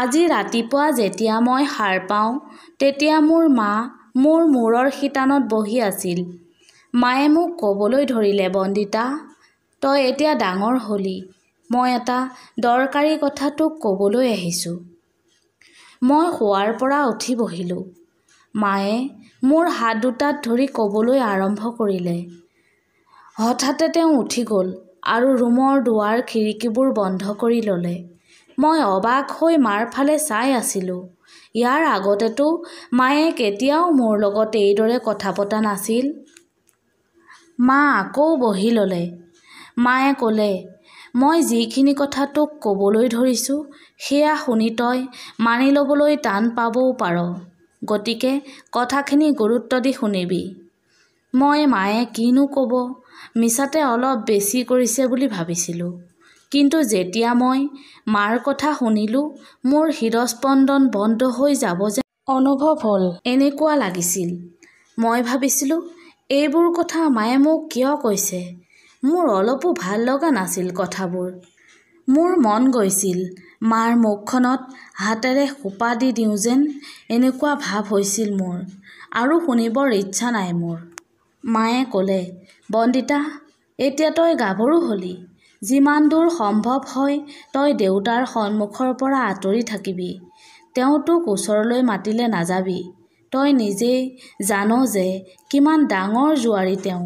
আজি ৰাতিপুৱা যেতিয়া মই সাৰ পাওঁ তেতিয়া মোৰ মা মোৰ মূৰৰ শিতানত বহি আছিল মায়ে মোক ক'বলৈ ধৰিলে বন্দিতা তই এতিয়া ডাঙৰ হ'লি মই এটা দৰকাৰী কথা তোক ক'বলৈ আহিছোঁ মই শোৱাৰ পৰা উঠি বহিলোঁ মায়ে মোৰ হাত দুটাত ধৰি ক'বলৈ আৰম্ভ কৰিলে হঠাতে তেওঁ উঠি গ'ল আৰু ৰুমৰ দুৱাৰ খিৰিকীবোৰ বন্ধ কৰি ল'লে মই অবাক হৈ মাৰ ফালে চাই আছিলোঁ ইয়াৰ আগতেতো মায়ে কেতিয়াও মোৰ লগত এইদৰে কথা পতা নাছিল মা আকৌ বহি ল'লে মায়ে ক'লে মই যিখিনি কথা তোক ক'বলৈ ধৰিছোঁ সেয়া শুনি তই মানি ল'বলৈ টান পাবও পাৰ গতিকে কথাখিনি গুৰুত্ব দি শুনিবি মই মায়ে কিনো ক'ব মিছাতে অলপ বেছি কৰিছে বুলি ভাবিছিলোঁ কিন্তু যেতিয়া মই মাৰ কথা শুনিলোঁ মোৰ হৃদস্পন্দন বন্ধ হৈ যাব যেন অনুভৱ হ'ল এনেকুৱা লাগিছিল মই ভাবিছিলোঁ এইবোৰ কথা মায়ে মোক কিয় কৈছে মোৰ অলপো ভাল লগা নাছিল কথাবোৰ মোৰ মন গৈছিল মাৰ মুখখনত হাতেৰে সোপা দি দিওঁ যেন এনেকুৱা ভাৱ হৈছিল মোৰ আৰু শুনিবৰ ইচ্ছা নাই মোৰ মায়ে ক'লে বন্দিতা এতিয়া তই গাভৰু হ'লি যিমান দূৰ সম্ভৱ হয় তই দেউতাৰ সন্মুখৰ পৰা আঁতৰি থাকিবি তেওঁ তোক ওচৰলৈ মাতিলে নাযাবি তই নিজেই জান যে কিমান ডাঙৰ জোৱাৰী তেওঁ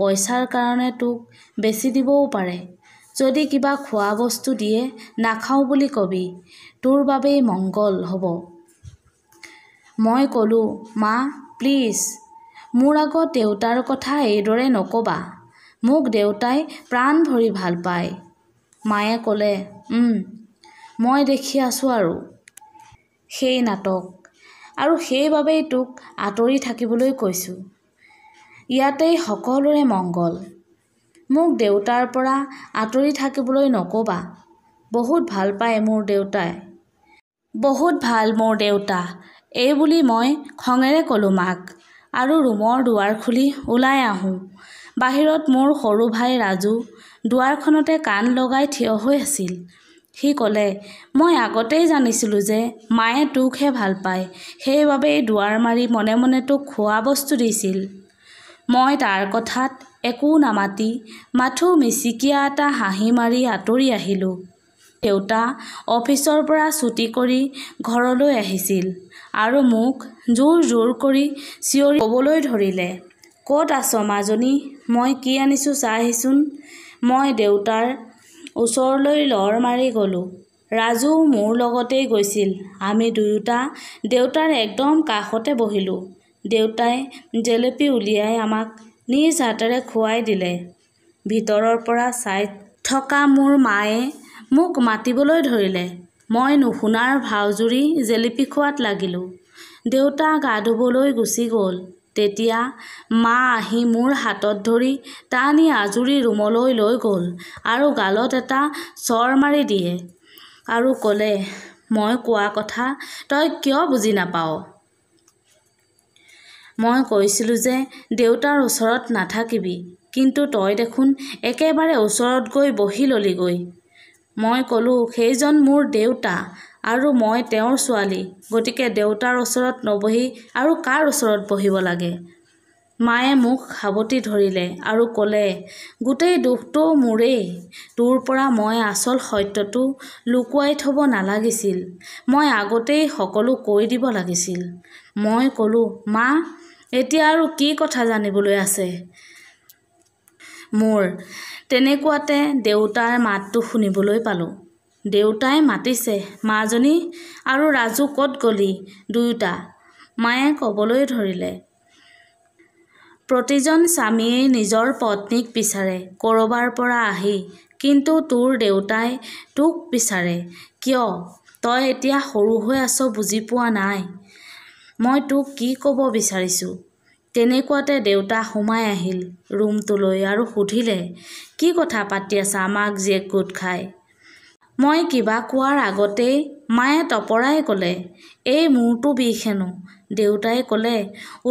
পইচাৰ কাৰণে তোক বেচি দিবও পাৰে যদি কিবা খোৱা বস্তু দিয়ে নাখাওঁ বুলি কবি তোৰ বাবেই মংগল হ'ব মই ক'লোঁ মা প্লিজ মোৰ আগত দেউতাৰ কথা এইদৰে নক'বা মোক দেউতাই প্ৰাণ ভৰি ভাল পায় মায়ে ক'লে মই দেখি আছোঁ আৰু সেই নাটক আৰু সেইবাবেই তোক আঁতৰি থাকিবলৈ কৈছোঁ ইয়াতেই সকলোৰে মংগল মোক দেউতাৰ পৰা আঁতৰি থাকিবলৈ নক'বা বহুত ভাল পায় মোৰ দেউতাই বহুত ভাল মোৰ দেউতা এই বুলি মই খঙেৰে ক'লোঁ মাক আৰু ৰুমৰ দুৱাৰ খুলি ওলাই আহোঁ বাহিৰত মোৰ সৰু ভাই ৰাজু দুৱাৰখনতে কাণ লগাই থিয় হৈ আছিল সি ক'লে মই আগতেই জানিছিলোঁ যে মায়ে তোকহে ভাল পায় সেইবাবেই দুৱাৰ মাৰি মনে মনে তোক খোৱা বস্তু দিছিল মই তাৰ কথাত একো নামাতি মাথো মিচিকীয়া এটা হাঁহি মাৰি আঁতৰি আহিলোঁ দেউতা অফিচৰ পৰা ছুটি কৰি ঘৰলৈ আহিছিল আৰু মোক জোৰ জোৰ কৰি চিঞৰি ক'বলৈ ধৰিলে ক'ত আছ মাজনী মই কি আনিছোঁ চাহিচোন মই দেউতাৰ ওচৰলৈ লৰ মাৰি গ'লোঁ ৰাজু মোৰ লগতেই গৈছিল আমি দুয়োটা দেউতাৰ একদম কাষতে বহিলোঁ দেউতাই জেলেপি উলিয়াই আমাক নিজ হাতেৰে খুৱাই দিলে ভিতৰৰ পৰা চাই থকা মোৰ মায়ে মোক মাতিবলৈ ধৰিলে মই নুশুনাৰ ভাওজুৰি জেলেপি খোৱাত লাগিলোঁ দেউতা গা ধুবলৈ গুচি গ'ল তেতিয়া মা আহি মোৰ হাতত ধৰি টানি আজৰি ৰুমলৈ লৈ গ'ল আৰু গালত এটা চৰ মাৰি দিয়ে আৰু ক'লে মই কোৱা কথা তই কিয় বুজি নাপাৱ মই কৈছিলোঁ যে দেউতাৰ ওচৰত নাথাকিবি কিন্তু তই দেখোন একেবাৰে ওচৰত গৈ বহি ল'লিগৈ মই ক'লোঁ সেইজন মোৰ দেউতা আৰু মই তেওঁৰ ছোৱালী গতিকে দেউতাৰ ওচৰত নবহি আৰু কাৰ ওচৰত বহিব লাগে মায়ে মোক সাৱটি ধৰিলে আৰু ক'লে গোটেই দুখটো মোৰেই তোৰ পৰা মই আচল সত্যটো লুকুৱাই থ'ব নালাগিছিল মই আগতেই সকলো কৈ দিব লাগিছিল মই ক'লোঁ মা এতিয়া আৰু কি কথা জানিবলৈ আছে মোৰ তেনেকুৱাতে দেউতাৰ মাতটো শুনিবলৈ পালোঁ দেউতাই মাতিছে মাজনী আৰু ৰাজু ক'ত গ'লি দুয়োটা মায়ে ক'বলৈ ধৰিলে প্ৰতিজন স্বামীয়ে নিজৰ পত্নীক বিচাৰে ক'ৰবাৰ পৰা আহি কিন্তু তোৰ দেউতাই তোক বিচাৰে কিয় তই এতিয়া সৰু হৈ আছ বুজি পোৱা নাই মই তোক কি ক'ব বিচাৰিছোঁ তেনেকুৱাতে দেউতা সোমাই আহিল ৰুমটোলৈ আৰু সুধিলে কি কথা পাতি আছা আমাক জীয়েক গোট খায় মই কিবা কোৱাৰ আগতেই মায়ে টপৰাই ক'লে এই মূৰটো বিষ হেনো দেউতাই ক'লে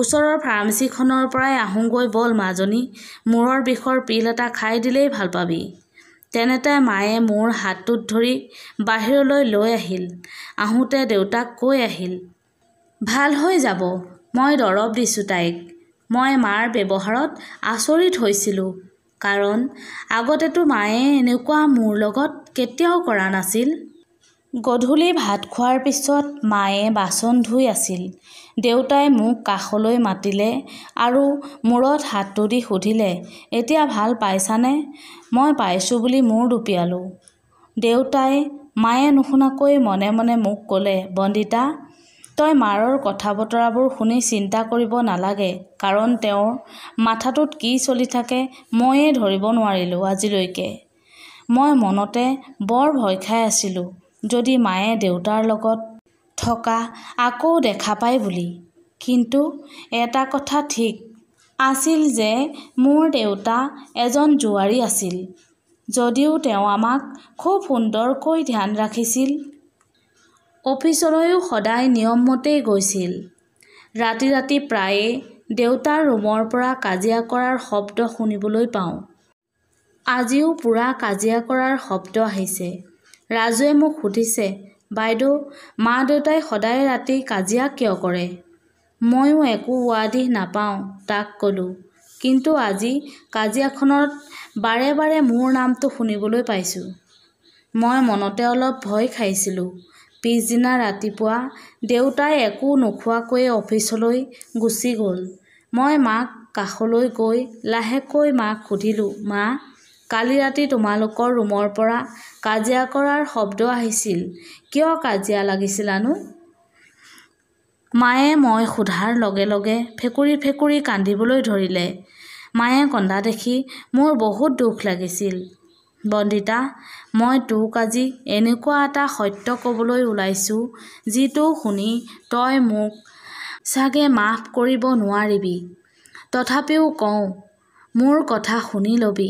ওচৰৰ ফাৰ্মাচীখনৰ পৰাই আহোঁগৈ ব'ল মাজনী মূৰৰ বিষৰ পিল এটা খাই দিলেই ভাল পাবি তেনেতে মায়ে মোৰ হাতটোত ধৰি বাহিৰলৈ লৈ আহিল আহোঁতে দেউতাক কৈ আহিল ভাল হৈ যাব মই দৰৱ দিছোঁ তাইক মই মাৰ ব্যৱহাৰত আচৰিত হৈছিলোঁ কাৰণ আগতেতো মায়ে এনেকুৱা মোৰ লগত কেতিয়াও কৰা নাছিল গধূলি ভাত খোৱাৰ পিছত মায়ে বাচন ধুই আছিল দেউতাই মোক কাষলৈ মাতিলে আৰু মূৰত হাতটো দি সুধিলে এতিয়া ভাল পাইছানে মই পাইছোঁ বুলি মূৰ দুপিয়ালোঁ দেউতাই মায়ে নুশুনাকৈ মনে মনে মোক ক'লে বন্দিতা তই মাৰৰ কথা বতৰাবোৰ শুনি চিন্তা কৰিব নালাগে কাৰণ তেওঁৰ মাথাটোত কি চলি থাকে ময়ে ধৰিব নোৱাৰিলোঁ আজিলৈকে মই মনতে বৰ ভয় খাই আছিলোঁ যদি মায়ে দেউতাৰ লগত থকা আকৌ দেখা পায় বুলি কিন্তু এটা কথা ঠিক আছিল যে মোৰ দেউতা এজন জোৱাৰী আছিল যদিও তেওঁ আমাক খুব সুন্দৰকৈ ধ্যান ৰাখিছিল অফিচলৈও সদায় নিয়মমতেই গৈছিল ৰাতি ৰাতি প্ৰায়ে দেউতাৰ ৰুমৰ পৰা কাজিয়া কৰাৰ শব্দ শুনিবলৈ পাওঁ আজিও পূৰা কাজিয়া কৰাৰ শব্দ আহিছে ৰাজুৱে মোক সুধিছে বাইদেউ মা দেউতাই সদায় ৰাতি কাজিয়া কিয় কৰে ময়ো একো ৱাদিহ নাপাওঁ তাক ক'লোঁ কিন্তু আজি কাজিয়াখনত বাৰে বাৰে মোৰ নামটো শুনিবলৈ পাইছোঁ মই মনতে অলপ ভয় খাইছিলোঁ পিছদিনা ৰাতিপুৱা দেউতাই একো নোখোৱাকৈয়ে অফিচলৈ গুচি গ'ল মই মাক কাষলৈ গৈ লাহেকৈ মাক সুধিলোঁ মা কালি ৰাতি তোমালোকৰ ৰুমৰ পৰা কাজিয়া কৰাৰ শব্দ আহিছিল কিয় কাজিয়া লাগিছিলানো মায়ে মই সোধাৰ লগে লগে ফেঁকুৰি ফেঁকুৰি কান্দিবলৈ ধৰিলে মায়ে কন্দা দেখি মোৰ বহুত দুখ লাগিছিল বন্দিতা মই তোক আজি এনেকুৱা এটা সত্য ক'বলৈ ওলাইছোঁ যিটো শুনি তই মোক চাগে মাফ কৰিব নোৱাৰিবি তথাপিও কওঁ মোৰ কথা শুনি ল'বি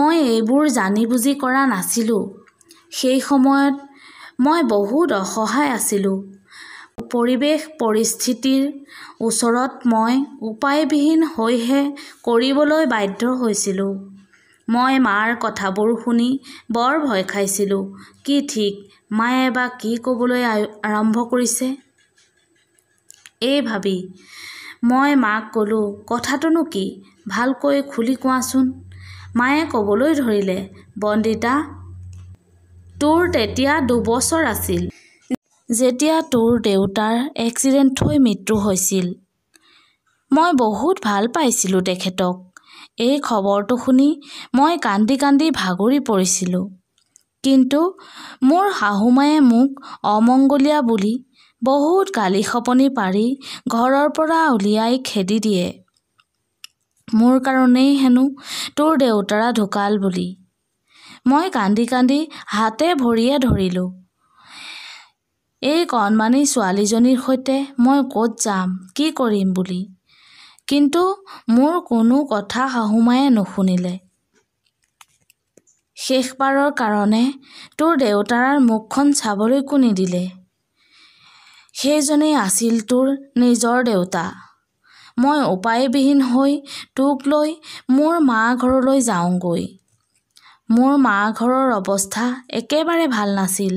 মই এইবোৰ জানি বুজি কৰা নাছিলোঁ সেই সময়ত মই বহুত অসহায় আছিলোঁ পৰিৱেশ পৰিস্থিতিৰ ওচৰত মই উপায়বিহীন হৈহে কৰিবলৈ বাধ্য হৈছিলোঁ মই মাৰ কথাবোৰ শুনি বৰ ভয় খাইছিলোঁ কি ঠিক মায়ে বা কি ক'বলৈ আৰম্ভ কৰিছে এই ভাবি মই মাক ক'লোঁ কথাটোনো কি ভালকৈ খুলি কোৱাচোন মায়ে ক'বলৈ ধৰিলে বন্দিতা তোৰ তেতিয়া দুবছৰ আছিল যেতিয়া তোৰ দেউতাৰ এক্সিডেণ্ট হৈ মৃত্যু হৈছিল মই বহুত ভাল পাইছিলোঁ তেখেতক এই খবৰটো শুনি মই কান্দি কান্দি ভাগৰি পৰিছিলোঁ কিন্তু মোৰ শাহুমায়ে মোক অমংগলীয়া বুলি বহুত গালি খপনি পাৰি ঘৰৰ পৰা উলিয়াই খেদি দিয়ে মোৰ কাৰণেই হেনো তোৰ দেউতাৰা ঢুকাল বুলি মই কান্দি কান্দি হাতে ভৰিয়ে ধৰিলোঁ এই কণমানি ছোৱালীজনীৰ সৈতে মই ক'ত যাম কি কৰিম বুলি কিন্তু মোৰ কোনো কথা শাহুমায়ে নুশুনিলে শেষবাৰৰ কাৰণে তোৰ দেউতাৰ মুখখন চাবলৈ কোনে দিলে সেইজনেই আছিল তোৰ নিজৰ দেউতা মই উপায়বিহীন হৈ তোক লৈ মোৰ মা ঘৰলৈ যাওঁগৈ মোৰ মা ঘৰৰ অৱস্থা একেবাৰে ভাল নাছিল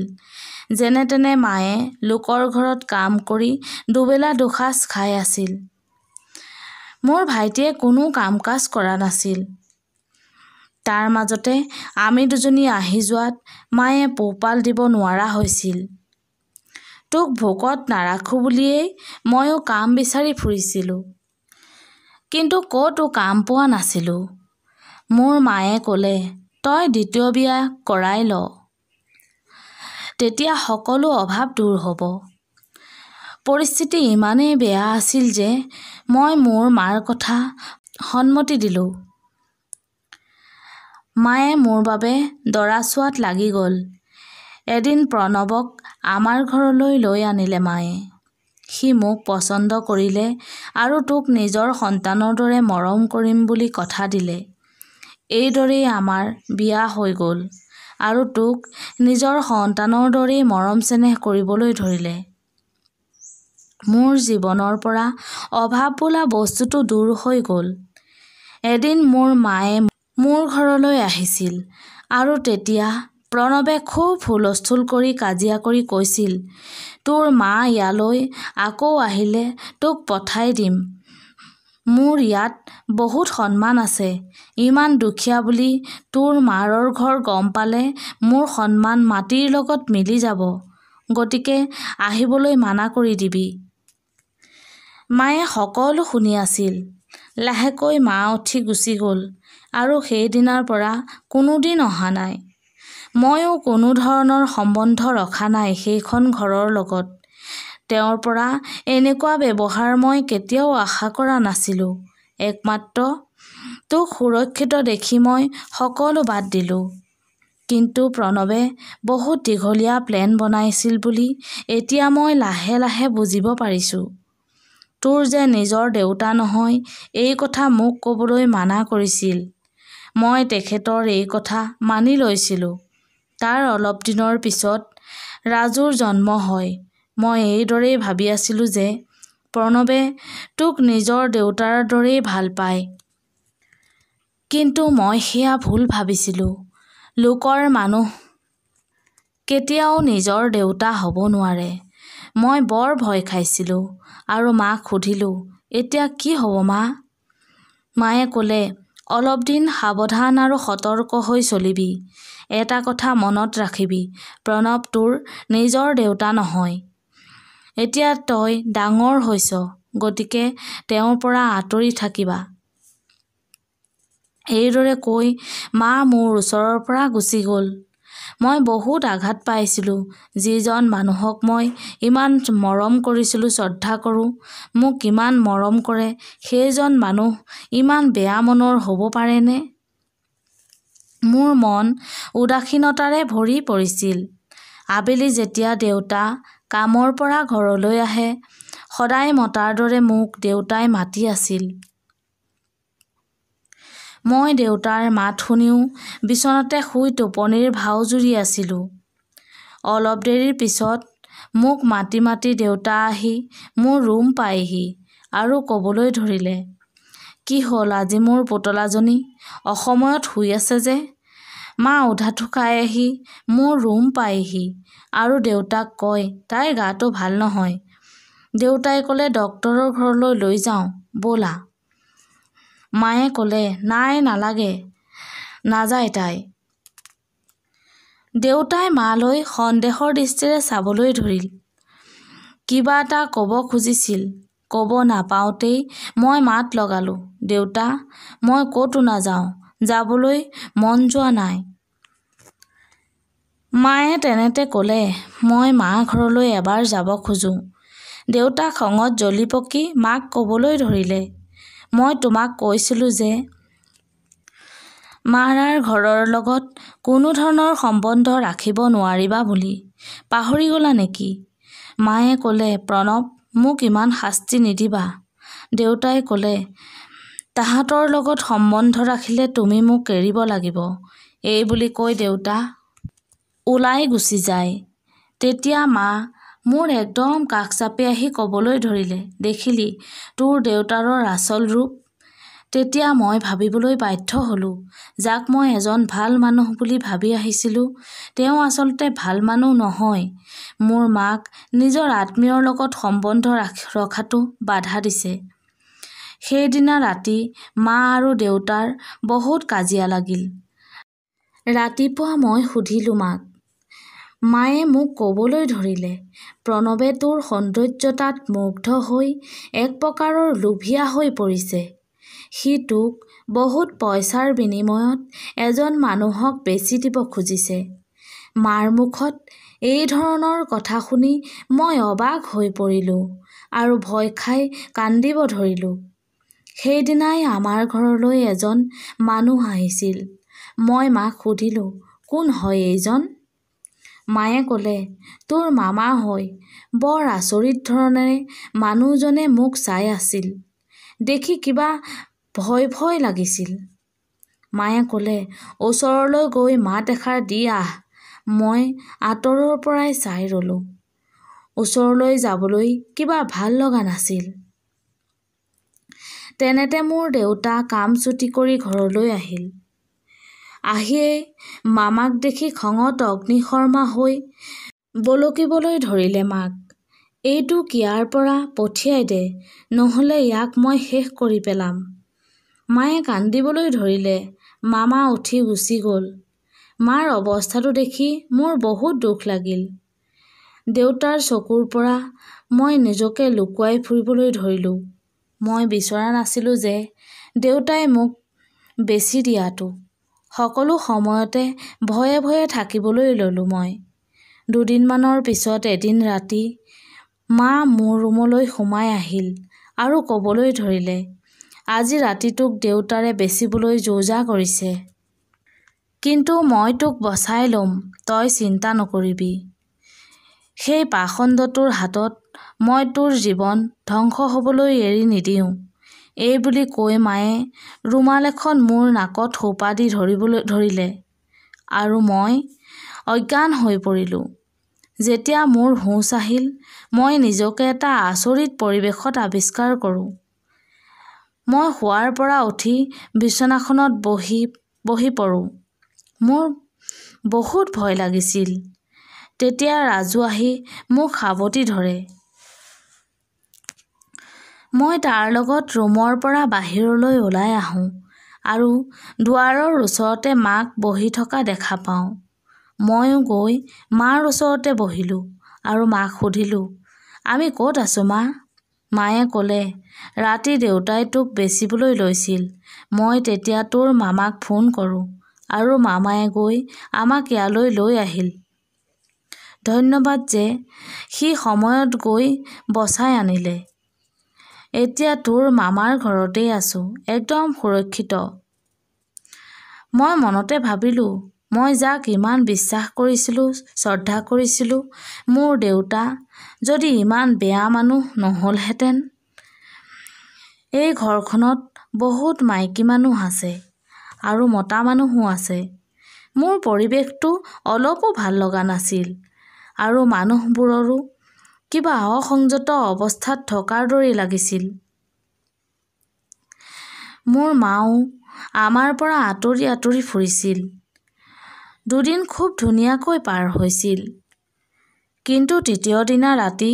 যেনে তেনে মায়ে লোকৰ ঘৰত কাম কৰি দুবেলা দুসাঁজ খাই আছিল মোৰ ভাইটিয়ে কোনো কাম কাজ কৰা নাছিল তাৰ মাজতে আমি দুজনী আহি যোৱাত মায়ে পোহপাল দিব নোৱাৰা হৈছিল তোক ভোকত নাৰাখোঁ বুলিয়েই ময়ো কাম বিচাৰি ফুৰিছিলোঁ কিন্তু ক'তো কাম পোৱা নাছিলোঁ মোৰ মায়ে ক'লে তই দ্বিতীয় বিয়া কৰাই ল তেতিয়া সকলো অভাৱ দূৰ হ'ব পৰিস্থিতি ইমানেই বেয়া আছিল যে মই মোৰ মাৰ কথা সন্মতি দিলোঁ মায়ে মোৰ বাবে দৰা চোৱাত লাগি গ'ল এদিন প্ৰণৱক আমাৰ ঘৰলৈ লৈ আনিলে মায়ে সি মোক পচন্দ কৰিলে আৰু তোক নিজৰ সন্তানৰ দৰে মৰম কৰিম বুলি কথা দিলে এইদৰেই আমাৰ বিয়া হৈ গ'ল আৰু তোক নিজৰ সন্তানৰ দৰেই মৰম চেনেহ কৰিবলৈ ধৰিলে মোৰ জীৱনৰ পৰা অভাৱ বোলা বস্তুটো দূৰ হৈ গ'ল এদিন মোৰ মায়ে মোৰ ঘৰলৈ আহিছিল আৰু তেতিয়া প্ৰণৱে খুব হুলস্থুল কৰি কাজিয়া কৰি কৈছিল তোৰ মা ইয়ালৈ আকৌ আহিলে তোক পঠাই দিম মোৰ ইয়াত বহুত সন্মান আছে ইমান দুখীয়া বুলি তোৰ মাৰৰ ঘৰ গম পালে মোৰ সন্মান মাটিৰ লগত মিলি যাব গতিকে আহিবলৈ মানা কৰি দিবি মায়ে সকলো শুনি আছিল লাহেকৈ মা উঠি গুচি গ'ল আৰু সেইদিনাৰ পৰা কোনোদিন অহা নাই ময়ো কোনো ধৰণৰ সম্বন্ধ ৰখা নাই সেইখন ঘৰৰ লগত তেওঁৰ পৰা এনেকুৱা ব্যৱহাৰ মই কেতিয়াও আশা কৰা নাছিলোঁ একমাত্ৰ তোক সুৰক্ষিত দেখি মই সকলো বাদ দিলোঁ কিন্তু প্ৰণৱে বহুত দীঘলীয়া প্লেন বনাইছিল বুলি এতিয়া মই লাহে লাহে বুজিব পাৰিছোঁ তোৰ যে নিজৰ দেউতা নহয় এই কথা মোক ক'বলৈ মানা কৰিছিল মই তেখেতৰ এই কথা মানি লৈছিলোঁ তাৰ অলপ দিনৰ পিছত ৰাজুৰ জন্ম হয় মই এইদৰেই ভাবি আছিলোঁ যে প্ৰণৱে তোক নিজৰ দেউতাৰ দৰেই ভাল পায় কিন্তু মই সেয়া ভুল ভাবিছিলোঁ লোকৰ মানুহ কেতিয়াও নিজৰ দেউতা হ'ব নোৱাৰে মই বৰ ভয় খাইছিলোঁ আৰু মাক সুধিলোঁ এতিয়া কি হ'ব মা মায়ে ক'লে অলপ দিন সাৱধান আৰু সতৰ্ক হৈ চলিবি এটা কথা মনত ৰাখিবি প্ৰণৱ তোৰ নিজৰ দেউতা নহয় এতিয়া তই ডাঙৰ হৈছ গতিকে তেওঁৰ পৰা আঁতৰি থাকিবা এইদৰে কৈ মা মোৰ ওচৰৰ পৰা গুচি গ'ল মই বহুত আঘাত পাইছিলোঁ যিজন মানুহক মই ইমান মৰম কৰিছিলোঁ শ্ৰদ্ধা কৰোঁ মোক ইমান মৰম কৰে সেইজন মানুহ ইমান বেয়া মনৰ হ'ব পাৰেনে মোৰ মন উদাসীনতাৰে ভৰি পৰিছিল আবেলি যেতিয়া দেউতা কামৰ পৰা ঘৰলৈ আহে সদায় মতাৰ দৰে মোক দেউতাই মাতি আছিল মই দেউতাৰ মাত শুনিও বিচনাতে শুই টোপনিৰ ভাও জুৰি আছিলোঁ অলপ দেৰিৰ পিছত মোক মাতি মাতি দেউতা আহি মোৰ ৰুম পায়হি আৰু ক'বলৈ ধৰিলে কি হ'ল আজি মোৰ পুতলাজনী অসময়ত শুই আছে যে মা উধাটো খাই আহি মোৰ ৰুম পায়হি আৰু দেউতাক কয় তাইৰ গাটো ভাল নহয় দেউতাই ক'লে ডক্তৰৰ ঘৰলৈ লৈ যাওঁ ব'লা মায়ে ক'লে নাই নালাগে নাযায় তাই দেউতাই মালৈ সন্দেহৰ দৃষ্টিৰে চাবলৈ ধৰিল কিবা এটা ক'ব খুজিছিল ক'ব নাপাওঁতেই মই মাত লগালোঁ দেউতা মই ক'তো নাযাওঁ যাবলৈ মন যোৱা নাই মায়ে তেনেতে ক'লে মই মা ঘৰলৈ এবাৰ যাব খোজোঁ দেউতা খঙত জ্বলি পকি মাক ক'বলৈ ধৰিলে মই তোমাক কৈছিলোঁ যে মাৰাৰ ঘৰৰ লগত কোনো ধৰণৰ সম্বন্ধ ৰাখিব নোৱাৰিবা বুলি পাহৰি গ'লা নেকি মায়ে ক'লে প্ৰণৱ মোক ইমান শাস্তি নিদিবা দেউতাই ক'লে তাহাঁতৰ লগত সম্বন্ধ ৰাখিলে তুমি মোক এৰিব লাগিব এই বুলি কৈ দেউতা ওলাই গুচি যায় তেতিয়া মা মোৰ একদম কাষ চাপি আহি ক'বলৈ ধৰিলে দেখিলি তোৰ দেউতাৰৰ আচল ৰূপ তেতিয়া মই ভাবিবলৈ বাধ্য হ'লোঁ যাক মই এজন ভাল মানুহ বুলি ভাবি আহিছিলোঁ তেওঁ আচলতে ভাল মানুহ নহয় মোৰ মাক নিজৰ আত্মীয়ৰ লগত সম্বন্ধ ৰাখ ৰখাটো বাধা দিছে সেইদিনা ৰাতি মা আৰু দেউতাৰ বহুত কাজিয়া লাগিল ৰাতিপুৱা মই সুধিলোঁ মাক মায়ে মোক ক'বলৈ ধৰিলে প্ৰণৱে তোৰ সৌন্দৰ্যতাত মুগ্ধ হৈ এক প্ৰকাৰৰ লোভীয়া হৈ পৰিছে সি তোক বহুত পইচাৰ বিনিময়ত এজন মানুহক বেচি দিব খুজিছে মাৰ মুখত এই ধৰণৰ কথা শুনি মই অবাক হৈ পৰিলোঁ আৰু ভয় খাই কান্দিব ধৰিলোঁ সেইদিনাই আমাৰ ঘৰলৈ এজন মানুহ আহিছিল মই মাক সুধিলোঁ কোন হয় এইজন মায়ে ক'লে তোৰ মামা হয় বৰ আচৰিত ধৰণেৰে মানুহজনে মোক চাই আছিল দেখি কিবা ভয় ভয় লাগিছিল মায়ে ক'লে ওচৰলৈ গৈ মাত এষাৰ দি আহ মই আঁতৰৰ পৰাই চাই ৰ'লোঁ ওচৰলৈ যাবলৈ কিবা ভাল লগা নাছিল তেনেতে মোৰ দেউতা কাম চুটি কৰি ঘৰলৈ আহিল আহিয়েই মামাক দেখি খঙত অগ্নিশৰ্মা হৈ বলকিবলৈ ধৰিলে মাক এইটো কিয়াৰ পৰা পঠিয়াই দে নহ'লে ইয়াক মই শেষ কৰি পেলাম মায়ে কান্দিবলৈ ধৰিলে মামা উঠি গুচি গ'ল মাৰ অৱস্থাটো দেখি মোৰ বহুত দুখ লাগিল দেউতাৰ চকুৰ পৰা মই নিজকে লুকুৱাই ফুৰিবলৈ ধৰিলোঁ মই বিচৰা নাছিলোঁ যে দেউতাই মোক বেচি দিয়াটো সকলো সময়তে ভয়ে ভয়ে থাকিবলৈ ল'লোঁ মই দুদিনমানৰ পিছত এদিন ৰাতি মা মোৰ ৰুমলৈ সোমাই আহিল আৰু ক'বলৈ ধৰিলে আজি ৰাতি তোক দেউতাৰে বেচিবলৈ যো যা কৰিছে কিন্তু মই তোক বচাই ল'ম তই চিন্তা নকৰিবি সেই পাখণ্ডটোৰ হাতত মই তোৰ জীৱন ধ্বংস হ'বলৈ এৰি নিদিওঁ এইবুলি কৈ মায়ে ৰুমাল এখন মোৰ নাকত সোপা দি ধৰিবলৈ ধৰিলে আৰু মই অজ্ঞান হৈ পৰিলোঁ যেতিয়া মোৰ হোঁচ আহিল মই নিজকে এটা আচৰিত পৰিৱেশত আৱিষ্কাৰ কৰোঁ মই শোৱাৰ পৰা উঠি বিচনাখনত বহি বহি পৰোঁ মোৰ বহুত ভয় লাগিছিল তেতিয়া ৰাজু আহি মোক সাৱটি ধৰে মই তাৰ লগত ৰুমৰ পৰা বাহিৰলৈ ওলাই আহোঁ আৰু দুৱাৰৰ ওচৰতে মাক বহি থকা দেখা পাওঁ ময়ো গৈ মাৰ ওচৰতে বহিলোঁ আৰু মাক সুধিলোঁ আমি ক'ত আছোঁ মা মায়ে ক'লে ৰাতি দেউতাই তোক বেচিবলৈ লৈছিল মই তেতিয়া তোৰ মামাক ফোন কৰোঁ আৰু মামায়ে গৈ আমাক ইয়ালৈ লৈ আহিল ধন্যবাদ যে সি সময়ত গৈ বচাই আনিলে এতিয়া তোৰ মামাৰ ঘৰতেই আছোঁ একদম সুৰক্ষিত মই মনতে ভাবিলোঁ মই যাক ইমান বিশ্বাস কৰিছিলোঁ শ্ৰদ্ধা কৰিছিলোঁ মোৰ দেউতা যদি ইমান বেয়া মানুহ নহ'লহেঁতেন এই ঘৰখনত বহুত মাইকী মানুহ আছে আৰু মতা মানুহো আছে মোৰ পৰিৱেশটো অলপো ভাল লগা নাছিল আৰু মানুহবোৰৰো কিবা অসংযত অৱস্থাত থকাৰ দৰেই লাগিছিল মোৰ মাও আমাৰ পৰা আঁতৰি আঁতৰি ফুৰিছিল দুদিন খুব ধুনীয়াকৈ পাৰ হৈছিল কিন্তু তৃতীয় দিনা ৰাতি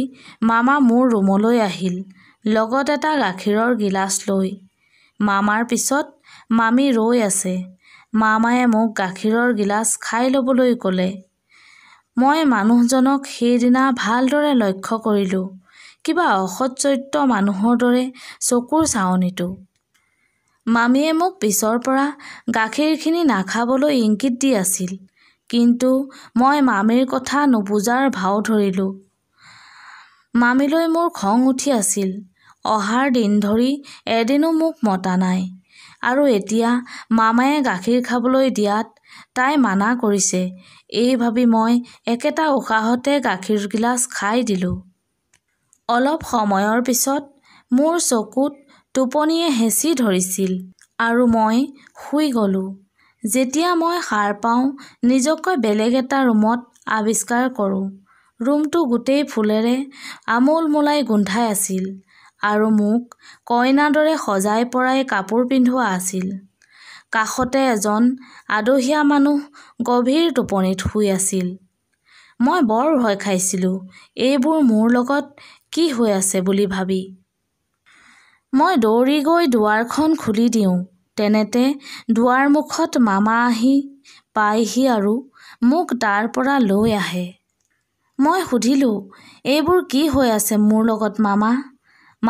মামা মোৰ ৰুমলৈ আহিল লগত এটা গাখীৰৰ গিলাচ লৈ মামাৰ পিছত মামী ৰৈ আছে মামায়ে মোক গাখীৰৰ গিলাচ খাই ল'বলৈ ক'লে মই মানুহজনক সেইদিনা ভালদৰে লক্ষ্য কৰিলোঁ কিবা অসৎচৰিত্ৰ মানুহৰ দৰে চকুৰ চাৱনিটো মামীয়ে মোক পিছৰ পৰা গাখীৰখিনি নাখাবলৈ ইংগিত দি আছিল কিন্তু মই মামীৰ কথা নুবুজাৰ ভাও ধৰিলোঁ মামীলৈ মোৰ খং উঠি আছিল অহাৰ দিন ধৰি এদিনো মোক মতা নাই আৰু এতিয়া মামায়ে গাখীৰ খাবলৈ দিয়াত তাই মানা কৰিছে এই ভাবি মই একেটা উশাহতে গাখীৰ গিলাচ খাই দিলোঁ অলপ সময়ৰ পিছত মোৰ চকুত টোপনিয়ে হেঁচি ধৰিছিল আৰু মই শুই গ'লোঁ যেতিয়া মই সাৰ পাওঁ নিজকৈ বেলেগ এটা ৰুমত আৱিষ্কাৰ কৰোঁ ৰুমটো গোটেই ফুলেৰে আমোল মোলাই গোন্ধাই আছিল আৰু মোক কইনাৰ দৰে সজাই পৰাই কাপোৰ পিন্ধোৱা আছিল কাষতে এজন আদহীয়া মানুহ গভীৰ টোপনিত শুই আছিল মই বৰ ভয় খাইছিলোঁ এইবোৰ মোৰ লগত কি হৈ আছে বুলি ভাবি মই দৌৰি গৈ দুৱাৰখন খুলি দিওঁ তেনেতে দুৱাৰমুখত মামা আহি পাইহি আৰু মোক তাৰ পৰা লৈ আহে মই সুধিলোঁ এইবোৰ কি হৈ আছে মোৰ লগত মামা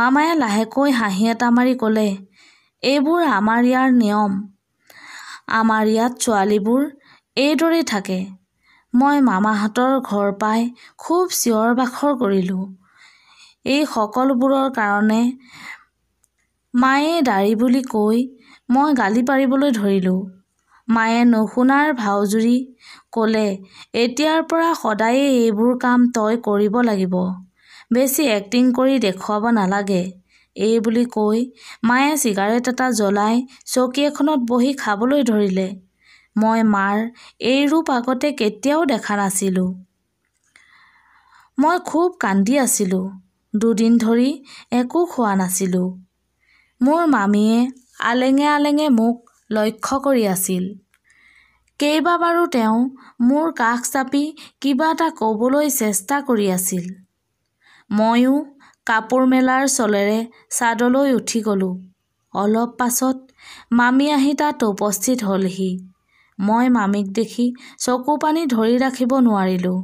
মামায়ে লাহেকৈ হাঁহি এটা মাৰি ক'লে এইবোৰ আমাৰ ইয়াৰ নিয়ম আমাৰ ইয়াত ছোৱালীবোৰ এইদৰেই থাকে মই মামাহঁতৰ ঘৰ পাই খুব চিঞৰ বাখৰ কৰিলোঁ এই সকলোবোৰৰ কাৰণে মায়ে দাৰি বুলি কৈ মই গালি পাৰিবলৈ ধৰিলোঁ মায়ে নুশুনাৰ ভাওজুৰি ক'লে এতিয়াৰ পৰা সদায়েই এইবোৰ কাম তই কৰিব লাগিব বেছি এক্টিং কৰি দেখুৱাব নালাগে এই বুলি কৈ মায়ে চিগাৰেট এটা জ্বলাই চকী এখনত বহি খাবলৈ ধৰিলে মই মাৰ এই ৰূপ আগতে কেতিয়াও দেখা নাছিলোঁ মই খুব কান্দি আছিলোঁ দুদিন ধৰি একো খোৱা নাছিলোঁ মোৰ মামীয়ে আলেঙে আলেঙে মোক লক্ষ্য কৰি আছিল কেইবাবাৰো তেওঁ মোৰ কাষ চাপি কিবা এটা ক'বলৈ চেষ্টা কৰি আছিল ময়ো কাপোৰ মেলাৰ চলেৰে চাদলৈ উঠি গ'লোঁ অলপ পাছত মামী আহি তাত উপস্থিত হ'লহি মই মামীক দেখি চকু পানী ধৰি ৰাখিব নোৱাৰিলোঁ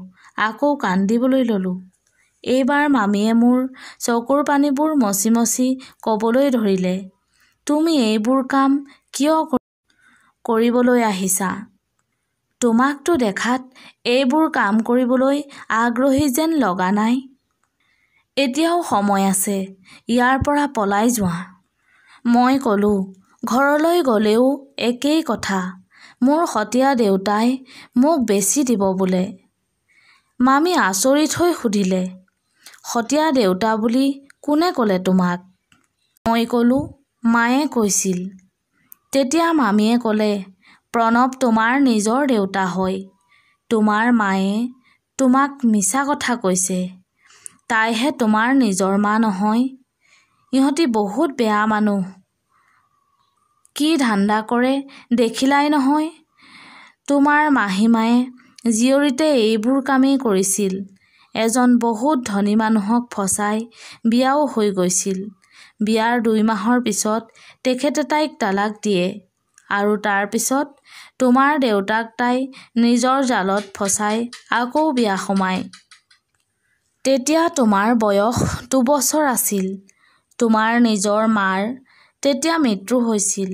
আকৌ কান্দিবলৈ ল'লোঁ এইবাৰ মামীয়ে মোৰ চকুৰ পানীবোৰ মচি মচি ক'বলৈ ধৰিলে তুমি এইবোৰ কাম কিয় কৰিবলৈ আহিছা তোমাকতো দেখাত এইবোৰ কাম কৰিবলৈ আগ্ৰহী যেন লগা নাই এতিয়াও সময় আছে ইয়াৰ পৰা পলাই যোৱা মই ক'লোঁ ঘৰলৈ গ'লেও একেই কথা মোৰ সতীয়া দেউতাই মোক বেছি দিব বোলে মামী আচৰিত হৈ সুধিলে সতীয়া দেউতা বুলি কোনে ক'লে তোমাক মই ক'লোঁ মায়ে কৈছিল তেতিয়া মামীয়ে ক'লে প্ৰণৱ তোমাৰ নিজৰ দেউতা হয় তোমাৰ মায়ে তোমাক মিছা কথা কৈছে তাইহে তোমাৰ নিজৰ মা নহয় ইহঁতি বহুত বেয়া মানুহ কি ধান্দা কৰে দেখিলাই নহয় তোমাৰ মাহীমায়ে জীয়ৰীতে এইবোৰ কামেই কৰিছিল এজন বহুত ধনী মানুহক ফচাই বিয়াও হৈ গৈছিল বিয়াৰ দুই মাহৰ পিছত তেখেতে তাইক তালাক দিয়ে আৰু তাৰপিছত তোমাৰ দেউতাক তাই নিজৰ জালত ফচাই আকৌ বিয়া সোমায় তেতিয়া তোমাৰ বয়স দুবছৰ আছিল তোমাৰ নিজৰ মাৰ তেতিয়া মৃত্যু হৈছিল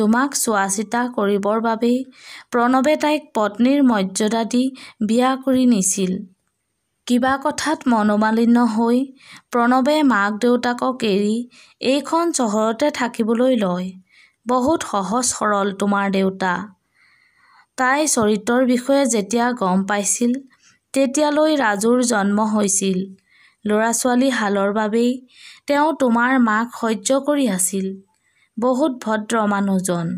তোমাক চোৱা চিতা কৰিবৰ বাবেই প্ৰণৱে তাইক পত্নীৰ মৰ্যাদা দি বিয়া কৰি নিছিল কিবা কথাত মনোমালিন্য হৈ প্ৰণৱে মাক দেউতাকক এৰি এইখন চহৰতে থাকিবলৈ লয় বহুত সহজ সৰল তোমাৰ দেউতা তাই চৰিত্ৰৰ বিষয়ে যেতিয়া গম পাইছিল তেতিয়ালৈ ৰাজুৰ জন্ম হৈছিল ল'ৰা ছোৱালীহালৰ বাবেই তেওঁ তোমাৰ মাক সহ্য কৰি আছিল বহুত ভদ্ৰ মানুহজন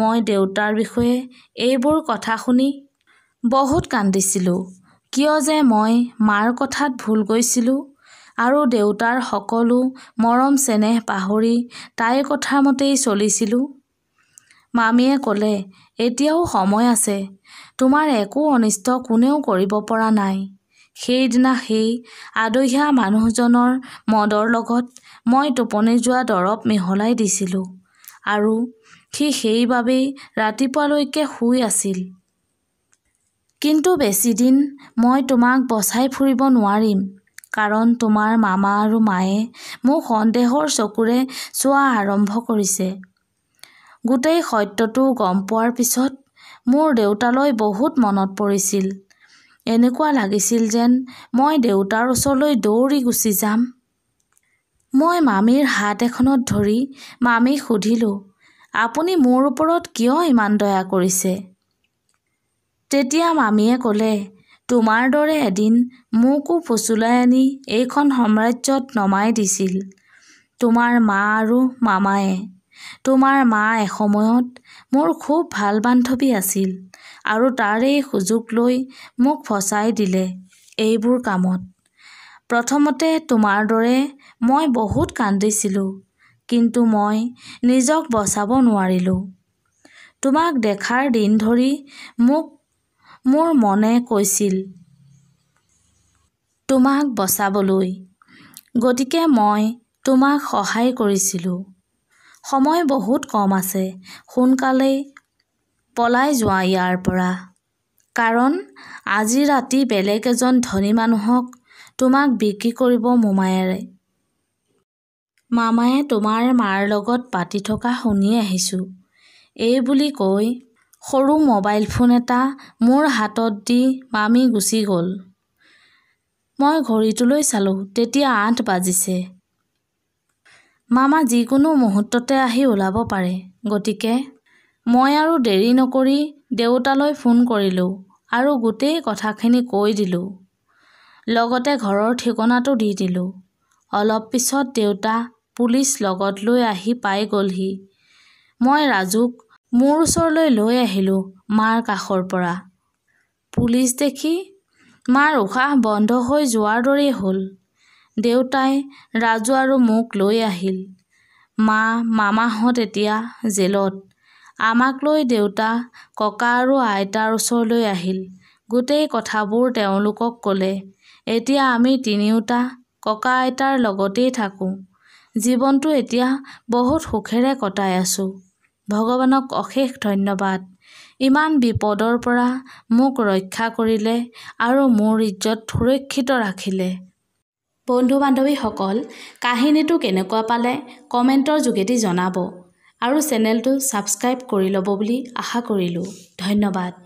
মই দেউতাৰ বিষয়ে এইবোৰ কথা শুনি বহুত কান্দিছিলোঁ কিয় যে মই মাৰ কথাত ভুল গৈছিলোঁ আৰু দেউতাৰ সকলো মৰম চেনেহ পাহৰি তাইৰ কথামতেই চলিছিলোঁ মামীয়ে ক'লে এতিয়াও সময় আছে তোমাৰ একো অনিষ্ট কোনেও কৰিব পৰা নাই সেইদিনা সেই আদহীয়া মানুহজনৰ মদৰ লগত মই টোপনি যোৱা দৰৱ মিহলাই দিছিলোঁ আৰু সি সেইবাবেই ৰাতিপুৱালৈকে শুই আছিল কিন্তু বেছিদিন মই তোমাক বচাই ফুৰিব নোৱাৰিম কাৰণ তোমাৰ মামা আৰু মায়ে মোক সন্দেহৰ চকুৰে চোৱা আৰম্ভ কৰিছে গোটেই সত্যটো গম পোৱাৰ পিছত মোৰ দেউতালৈ বহুত মনত পৰিছিল এনেকুৱা লাগিছিল যেন মই দেউতাৰ ওচৰলৈ দৌৰি গুচি যাম মই মামীৰ হাত এখনত ধৰি মামীক সুধিলোঁ আপুনি মোৰ ওপৰত কিয় ইমান দয়া কৰিছে তেতিয়া মামীয়ে ক'লে তোমাৰ দৰে এদিন মোকো ফুচুলাই আনি এইখন সাম্ৰাজ্যত নমাই দিছিল তোমাৰ মা আৰু মামায়ে তোমাৰ মা এসময়ত মোৰ খুব ভাল বান্ধৱী আছিল আৰু তাৰ সুযোগ লৈ মোক ফচাই দিলে এইবোৰ কামত প্ৰথমতে তোমাৰ দৰে মই বহুত কান্দিছিলোঁ কিন্তু মই নিজক বচাব নোৱাৰিলোঁ তোমাক দেখাৰ দিন ধৰি মোক মোৰ মনে কৈছিল তোমাক বচাবলৈ গতিকে মই তোমাক সহায় কৰিছিলোঁ সময় বহুত কম আছে সোনকালেই পলাই যোৱা ইয়াৰ পৰা কাৰণ আজি ৰাতি বেলেগ এজন ধনী মানুহক তোমাক বিক্ৰী কৰিব মোমায়েৰে মামায়ে তোমাৰ মাৰ লগত পাতি থকা শুনি আহিছোঁ এই বুলি কৈ সৰু মোবাইল ফোন এটা মোৰ হাতত দি মামী গুচি গ'ল মই ঘড়ীটোলৈ চালোঁ তেতিয়া আঠ বাজিছে মামা যিকোনো মুহূৰ্ততে আহি ওলাব পাৰে গতিকে মই আৰু দেৰি নকৰি দেউতালৈ ফোন কৰিলোঁ আৰু গোটেই কথাখিনি কৈ দিলোঁ লগতে ঘৰৰ ঠিকনাটো দি দিলোঁ অলপ পিছত দেউতা পুলিচ লগত লৈ আহি পাই গ'লহি মই ৰাজুক মোৰ ওচৰলৈ লৈ আহিলোঁ মাৰ কাষৰ পৰা পুলিচ দেখি মাৰ উশাহ বন্ধ হৈ যোৱাৰ দৰেই হ'ল দেউতাই ৰাজু আৰু মোক লৈ আহিল মা মামাহঁত এতিয়া জেলত আমাক লৈ দেউতা ককা আৰু আইতাৰ ওচৰলৈ আহিল গোটেই কথাবোৰ তেওঁলোকক ক'লে এতিয়া আমি তিনিওটা ককা আইতাৰ লগতেই থাকোঁ জীৱনটো এতিয়া বহুত সুখেৰে কটাই আছোঁ ভগৱানক অশেষ ধন্যবাদ ইমান বিপদৰ পৰা মোক ৰক্ষা কৰিলে আৰু মোৰ ইজ্জত সুৰক্ষিত ৰাখিলে বন্ধু বান্ধৱীসকল কাহিনীটো কেনেকুৱা পালে কমেণ্টৰ যোগেদি জনাব আৰু চেনেলটো ছাবস্ক্ৰাইব কৰি ল'ব বুলি আশা কৰিলোঁ ধন্যবাদ